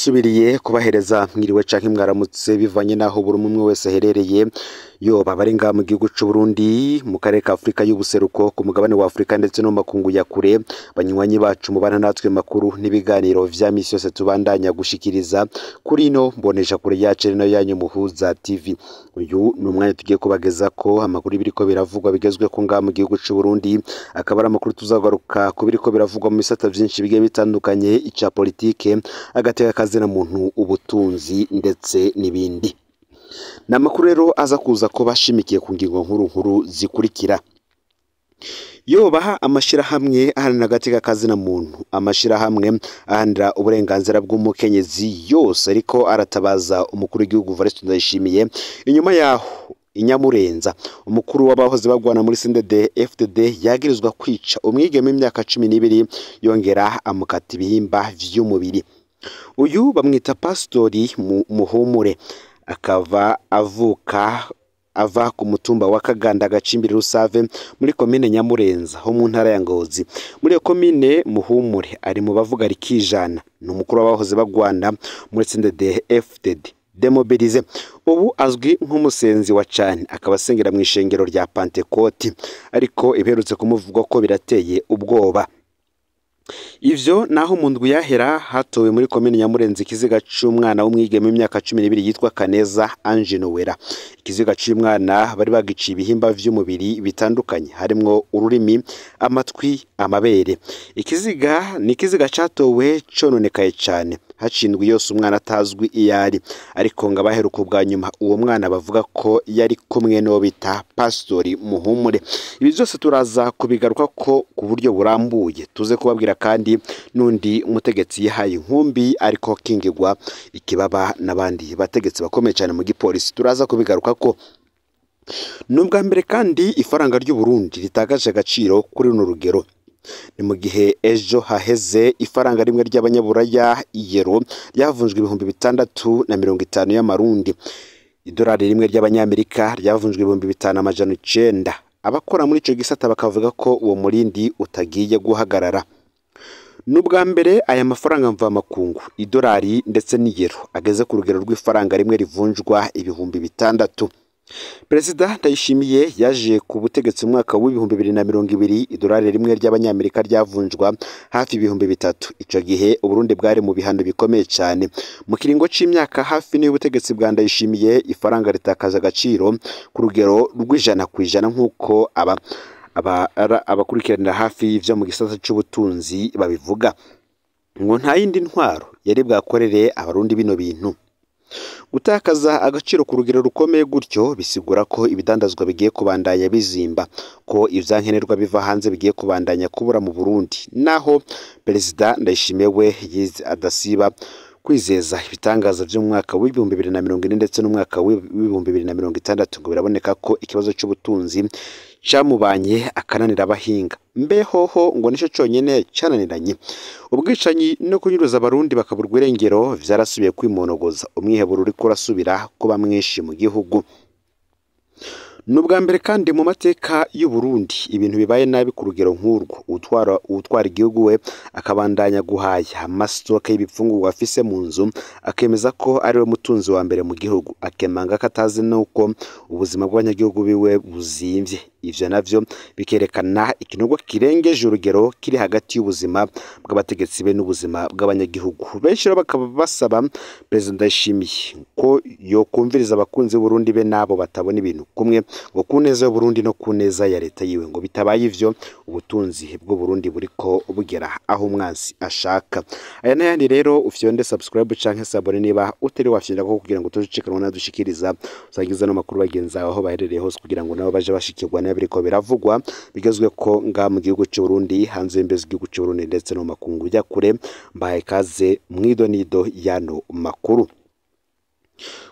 twasubiriye kubahereza mwiriwe canke mwaramutse bivanye n'aho buri umwe wese aherereye yo bari ngaha mu gihugu cy'u Burundi mu karere ka Afurika y'ubuseruko ku mugabane wa Afurika ndetse no mu makungu ya kure banywanyi bacu mu bana natwe makuru n'ibiganiro vya misi yose tubandanya gushikiriza kuri ino mbonesha kure ya no yanyu muhuza TV uyu ni umwanya tugiye kubageza ko amakuru ibiriko biravugwa bigezwe ko ngaha mu gihugu cy'u Burundi akaba ari amakuru tuzagaruka ku biriko biravugwa mu bisata byinshi bigiye bitandukanye icya politike agateka kazina muntu ubutunzi ndetse n'ibindi ni amakuru rero aza kuza ko bashimikiye ku ngingo nkuru nkuru zikurikira yo amashyirahamwe aharanira agatekakazina muntu amashyirahamwe aharanira uburenganzira bw'umukenyezi yose ariko aratabaza umukuru w'igihugu valesite ndayishimiye inyuma yaho inyamurenza umukuru w'abahoze bagwana muri sendede fdd yagirizwa kwica umwigeme imyaka cumi n'ibiri yongera amukata ibihimba by'umubiri uyu bamwita pasitori muhumure akaba avuka ava ku mutumba wa kaganda gacimbiri rusave muri komine nyamurenza ho mu ntara ya ngozi muri iyo komine muhumure ari mu bavuga rikijana ni umukuru w'abahoze barwana muri cndfdd demobilize ubu azwi nk'umusenzi wa cyane akaba asengera mu ishengero rya pantekoti ariko iberutse kumuvugwa ko birateye ubwoba ibyo naho mu yahera hatowe muri ya nyamurenzi ikiziga cy'umwana w'umwigeme imyaka cumi n'ibiri yitwa kaneza ange nowera ikiziga cy'umwana bari bagiciye ibihimba by'umubiri bitandukanye harimo ururimi amatwi amabere ikiziga ni ikiziga cyatowe cyononekaye cyane hacindwe yose umwana atazwi iyari ariko ngo abaheruka bwa nyuma uwo mwana bavuga ko yari kumwe n'uwo bita pasitori muhumure ibi byose turaza kubigaruka ko ku buryo burambuye tuze kubabwira kandi n'undi mutegetsi yihaye inkumbi ariko kingigwa ikibaba n'abandi bategetsi bakomeye cyane mu gipolisi turaza kubigaruka ko ni ubwa mbere kandi ifaranga ry'u Burundi ritakaje agaciro kuri runo rugero ni mu gihe ejo haheze ifaranga rimwe ry'abanyaburaya iyero ryavunjwe ibihumbi bitandatu na mirongo itanu y'amarundi Idorari rimwe ry'abanyamerika ryavunjwe ibihumbi bitanu amajana icyenda abakora muri icyo gisata bakavuga ko uwo murindi utagiye guhagarara N’ubwa mbere aya mafaranga mvamakungu idolari ndetse n'iyero ageze ku rugero rw'ifaranga rimwe rivunjwa ibihumbi bitandatu perezida ndayishimiye yaje ku butegetsi mu mwaka w'ibihumbi bibiri na mirongo ibiri idolari rimwe ry'abanyamerika ryavunjwa hafi ibihumbi bitatu icyo gihe uburundi bwari mu bihano bikomeye cyane mu kiringo cy'imyaka hafi n'iy'ubutegetsi bwa ndayishimiye ifaranga ritakaza agaciro ku rugero rw'ijana ku ijana nk'uko aba abakurikiranira hafi ibyo mu gisata cy'ubutunzi babivuga ngo nta yindi ntwaro yari bwakorere abarundi bino bintu gutakaza agaciro ku rugero rukomeye gutyo bisigura ko ibidandazwa bigiye kubandanya bizimba ko ibya biva hanze bigiye kubandanya kubura mu burundi naho perezida ndayishimiye we adasiba kwizeza ibitangaza by'umwaka w'ibihumbi bibiri na mirongo ine ndetse n'umwaka w'ibihumbi bibiri na mirongo itandatu ngo biraboneka ko ikibazo cy'ubutunzi cyamubanye akananira abahinga mbehoho ngo nicyo cyonyine cyananiranye ubwicanyi no kunyuruza abarundi bakaburwa irengero byarasubiye kwimonogoza umwiheburo uriko urasubira kuba mwinshi mu gihugu ni ubwa mbere kandi mu mateka y'u Burundi ibintu bibaye nabi ku rugero nk'urwo utwara igihugu we akabandanya guhaya amasitoke y'ibipfungurwa afise mu nzu akemeza ko ariwe mutunzi wa mbere mu gihugu akemanga ko atazi n'uko ubuzima bw'abanyagihugu biwe buzimvye ivyo navyo bikerekana ikinogo kirengeje urugero kiri hagati y'ubuzima bw'abategetsi be n'ubuzima bw'abanyagihugu benshi rero bakaba basaba perezida ndayishimiye ko yokumviriza abakunzi b'uburundi be n'abo batabona ibintu kumwe ngo ku neza y'uburundi no ku neza ya leta yiwe ngo bitabaye ivyo ubutunzi bw'uburundi ko bugera aho umwansi ashaka aya n'ayandi rero ufyonde subscribe canke sabone niba utari wafyonda kuko kugira ngo tujucikanwa nadushikiriza usangiza no makuru bagenzi aho baherereye hose kugira ngo nabo baje bashikirwa makumyabiri biriko biravugwa bigezwe ko nga mu gihugu cy'u Burundi hanze y'imbizi igihugu cy'u Burundi ndetse no makungu ujya kure mbaye kaze nido yano makuru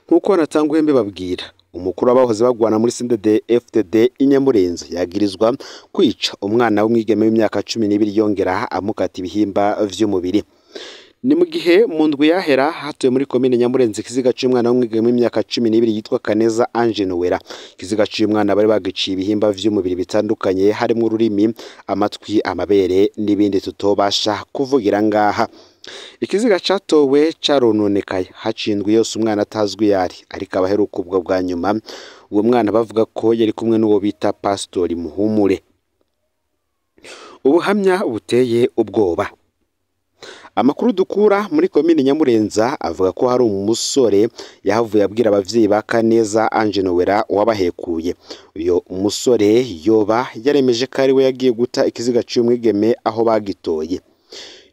nk'uko natangwe mbibabwira umukuru w'abahoze bagwana muri sendede FDD inyamurenzo yagirizwa kwica umwana w'umwigeme w'imyaka cumi n'ibiri yongera amukata ibihimba by’umubiri ni mu gihe mu ndwi yahera hatuye muri komine nyamurenzi ikiziga cy'umwana w'umwigamo imyaka cumi n'ibiri yitwa kaneza anje nuwera ikiziga cy'umwana bari bagiciye ibihimba by'umubiri bitandukanye harimo ururimi amatwi amabere n'ibindi tutobasha kuvugira ngaha ikiziga cyatowe cyarononekaye hacindwe yose umwana atazwi yari ariko abaheruka ubwo bwa nyuma uwo mwana bavuga ko yari kumwe n'uwo bita pasitori muhumure ubuhamya buteye ubwoba amakuru dukura muri komini nyamurenza avuga ko hari umusore yahavuye abwira ababyeyi ba kaneza anje nowera wabahekuye uyu musore yoba yaremeje ko ari we yagiye guta ikiziga cy'umwigeme aho bagitoye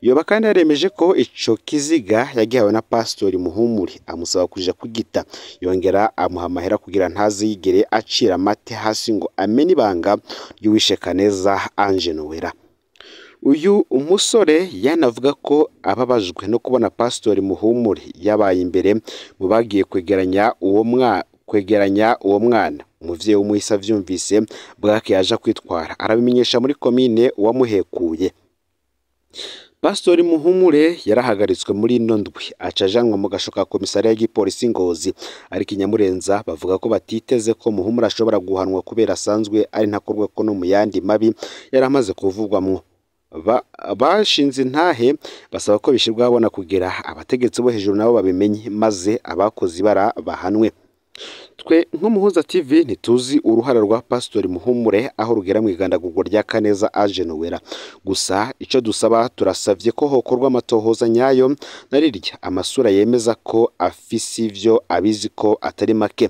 yoba kandi yaremeje ko icyo kiziga yagihawe na pasitori muhumure amusaba kujya kugita yongera amuha amahera kugira ntazigere acira amate hasi ngo amene ibanga ry'uwishe kaneza anje nowera uyu umusore yanavuga ko ababajwe no kubona pasitori muhumure yabaye imbere mu bagiye kwegeranya uwo kwegeranya uwo mwana umubyeyi w'umuhisi abyumvise bwake yaje kwitwara arabimenyesha muri komine uwamuhekuye pasitori muhumure yarahagaritswe muri ino ndwi aca mu gasho ka komisariya y'igipolisi ngozi ariko inyamurenza bavuga ko batiteze ko muhumure ashobora guhanwa kubera asanzwe ari ntakorwa ko no mu yandi mabi yari amaze kuvugwamo bashinze intahe basaba ko bishyirwaho abona kugera abategetsi bo hejuru nabo babimenye maze abakozi ibara bahanwe twe nk'umuhuza tv ntituzi uruhare rwa pasitori muhumure aho rugera mu igandagurwa rya kaneza ajenowera gusa icyo dusaba turasabye ko hokorwa amatohoza nyayo narirya amasura yemeza ko afise ibyo abizi ko atari make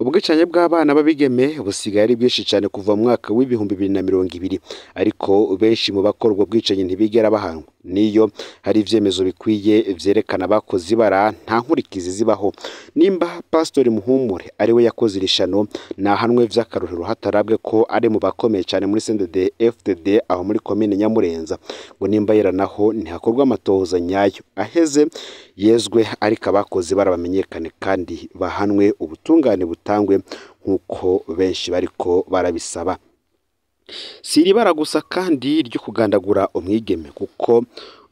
ubwicanyi bw'abana b'abigeme busigaye ari bwinshi cyane kuva mu mwaka w'ibihumbi bibiri na mirongo ibiri ariko benshi mu bakora ubwo bwicanyi ntibigera bahanwa niyo hari ibyemezo bikwiye byerekana abakozi ibara nta nkurikizi zibaho nimba pasitori muhumure ari we yakoze iri shano nahanwe by'akarorero hatarabwe ko ari mu bakomeye cyane muri sendede fdd aho muri komine nyamurenza ngo nimba yera naho ntihakorwe amatohoza nyayo aheze yezwe ariko abakozi bara bamenyekane kandi bahanwe ubutungane buta ubutangwe nk'uko benshi bariko barabisaba si iri bara gusa kandi ryo kugandagura umwigeme kuko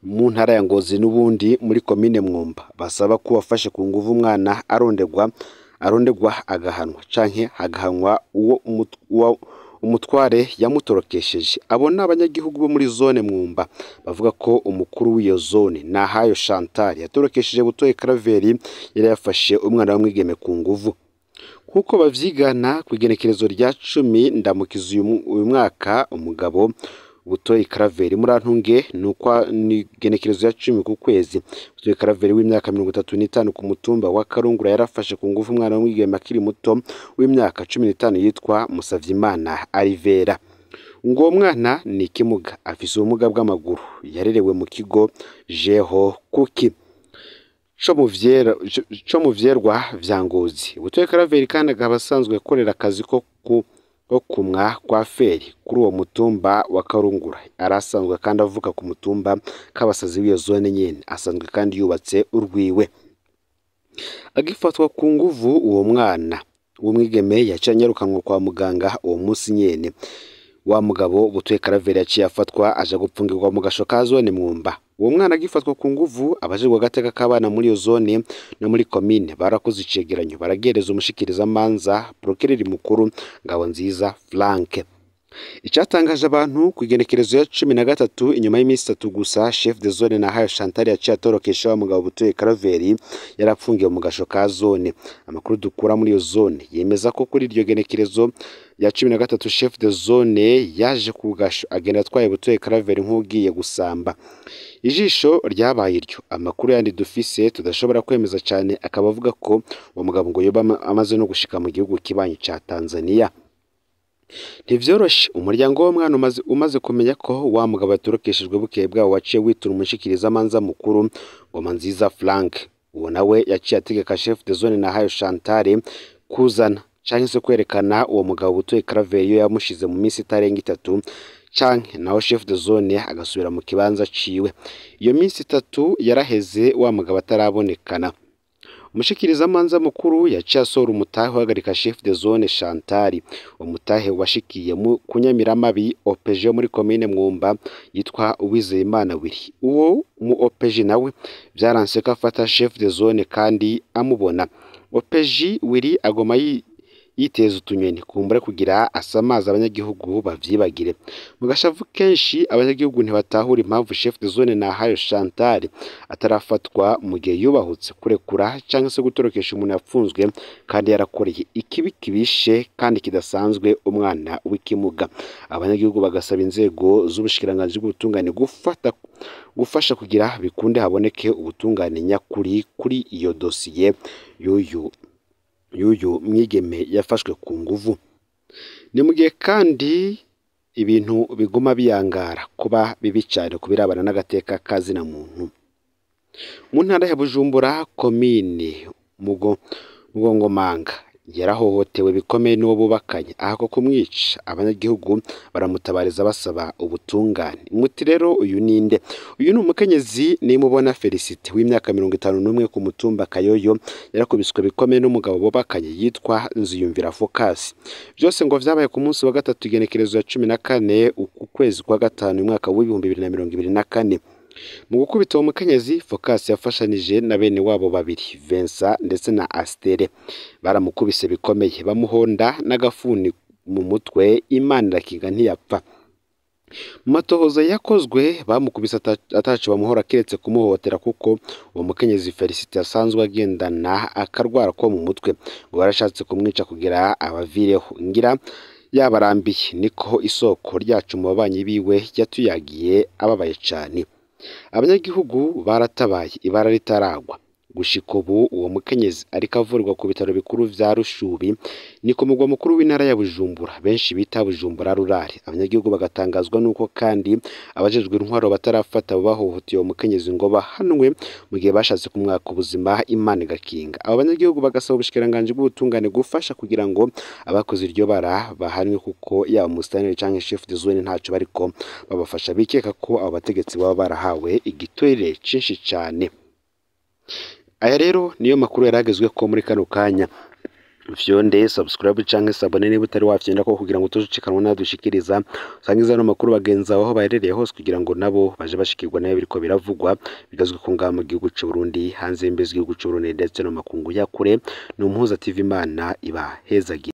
mu ntara ya ngozi n'ubundi muri komine mwumba basaba ko wafashe ku nguvu umwana arondegwa arondegwa agahanwa canke hagahanwa uwo umutware yamutorokesheje abo ni abanyagihugu bo muri zone mwumba bavuga ko umukuru w'iyo zone nahayo chantal yatorokesheje butoye karaveri yari yafashe umwana w'umwigeme ku nguvu nk'uko babyigana ku igenekerezo rya cumi ndamukiza uyu mwaka umugabo butoye karaveri murantunge ni uko ni igenekerezo ya cumi ku kwezi butoye karaveri w'imyaka mirongo itatu n'itanu ku mutumba wa karungura yarafashe ku ngufu umwana w'umwigeme akiri muto w'imyaka cumi n'itanu yitwa musabyimana arivera ngo uwo mwana ni ikimuga afise ubumuga bw'amaguru yarerewe mu kigo jeho kuki co mu vyerwa vya ngozi butoye karaveri kandi akaba asanzwe akorera akazi ko kumwa kwa feri kuri uwo mutumba wa karungura arasanzwe kandi avuka ku mutumba k'abasazi w'iyo zone nyene asanzwe kandi yubatse urwiwe agifatwa ku nguvu uwo mwana w'umwigeme yaciye anyarukanwa kwa muganga uwo munsi nyene wa mugabo butuye karaveri yaciye afatwa aje gupfungirwa mu gasho ka zone mwumba uwo mwana agifatwa ku nguvu abajijwe agateka k'abana muri iyo zone no muri komine barakoze icegeranyo baragereza umushikirizamanza procureur mukuru ngabo nziza frank icyatangaje abantu ku igenekerezo ya cumi na gatatu inyuma y'iminsi itatu gusa chef de zone na hayo chantal yaciye atorokesha wa mugabo butuye karaveri yari apfungiwe mu gasho ka zone amakuru dukura muri iyo zone yemeza ko kuri iryo genekerezo ya cumi na gatatu chef de zone yaje ku gasho agenda atwaye butuye karaveri nk'ugiye gusamba ijisho ryabaye iryo amakuru yandi dufise tudashobora kwemeza cyane akaba avuga ko uwo mugabo ngo yoba amaze no gushika mu gihugu kibanyi cya tanzania ntibyoroshye umuryango w'umwana umaze kumenya ko wa mugabo yatorokeshejwe bukeye bwawo waciye witura umushikirizamanza mukuru ngoma nziza frank uwo nawe yaciye ategeka chef de zone na hayo chantale kuzana cyangwa se kwerekana uwo mugabo utuye karaveyo yamushyize mu minsi itarenga itatu canke naho chef de zone agasubira mu kibanza ciwe iyo minsi itatu yaraheze wa mugabo atarabonekana umushikirizamanza mukuru yaciye asora umutahe uhagarika chef de zone Chantal umutahe washikiye mu kunyamiramabi opeje muri komine mwumba yitwa Uwizeyimana Willy uwo mu opeje nawe byaranse ko afata chef de zone kandi amubona opeji Willy agoma yiteza utunyoni kumbure kugira asa amazi abanyagihugu babyibagire mu gashavu kenshi abanyagihugu ntibatahura impamvu chef de zone Hayo Chantal atarafatwa mu gihe yubahutse kurekura cyangwa se gutorokesha umuntu yafunzwe kandi yarakoreye ikibi kibishe kandi kidasanzwe umwana w'ikimuga abanyagihugu bagasaba inzego z'ubushikiranganji bw'ubutungane gufata gufasha kugira bikunde haboneke ubutungane nyakuri kuri iyo dosiye y'uyu y'uyu mwigeme yafashwe ku nguvu ni mu gihe kandi ibintu biguma biyangara kuba bibi cyane ku birabana n'agateka kazi na muntu mu ntara ya bujumbura komini mugongomanga yarahohotewe bikomeye n'uwo bubakanye ahakwa kumwica abanyagihugu baramutabariza basaba ubutungane muti rero uyu ni nde uyu ni umukenyezi nimubona felicite w'imyaka mirongo itanu n'umwe ku mutumba kayoyo yarakubiswe bikomeye n'umugabo bubakanye yitwa nziyumvira focasi byose ngo byabaye ku munsi wa gatatu igenekerezo ya cumi na kane uku kwezi kwa gatanu umwaka w'ibihumbi bibiri na mirongo ibiri na kane Mu gukubita uwo mukenyezi Focus yafashanije na bene wabo babiri Vincent ndetse na Astere baramukubise bikomeye bamuhonda n'agafuni mu mutwe Imana irakinga ntiyapfa mu matohoza yakozwe bamukubise atacu bamuhora keretse kumuhohotera kuko uwo mukenyezi Felicite asanzwe agendana akarwara ko mu mutwe ngo barashatse kumwica kugira abavireho ngira yabarambiye niko isoko ryacu mu babanyi biwe yatuyagiye ababaye cyane abanyagihugu baratabaye ibara ritaragwa gushikobu uwo mukenyezi ariko avurwa ku bitaro bikuru vya rushubi ni ku mugwa mukuru w'intara ya bujumbura benshi bita bujumbura rurari abanyagihugu bagatangazwa n'uko kandi abajejwe intwaro batarafata bahohoteye uwo mukenyezi ngo bahanwe mu gihe bashatse kumwaka ubuzima imana igakinga abo banyagihugu bagasaba ubushikiranganji bw'ubutungane gufasha kugira ngo abakoze iryo bara bahanwe kuko yaba umusitani canke chef de zone ntaco bariko babafasha bikeka ko abo bategetsi baba barahawe igitwere cinshi cane aya rero niyo makuru yari agezweho muri kano kanya vyonde subscribe canke sabone niba utari wavyenera ko kugira ngo tuzicanwa nadushikiriza usangiza no makuru bagenza aho baherereye hose kugira ngo nabo baje bashikirwa nayo biriko biravugwa bigazwe ku ngama mu gihugu c'u Burundi hanze y'imbe z'igihugu c'u Burundi ndetse no makungu yakure ni umuhuza TV Imana iba hezagira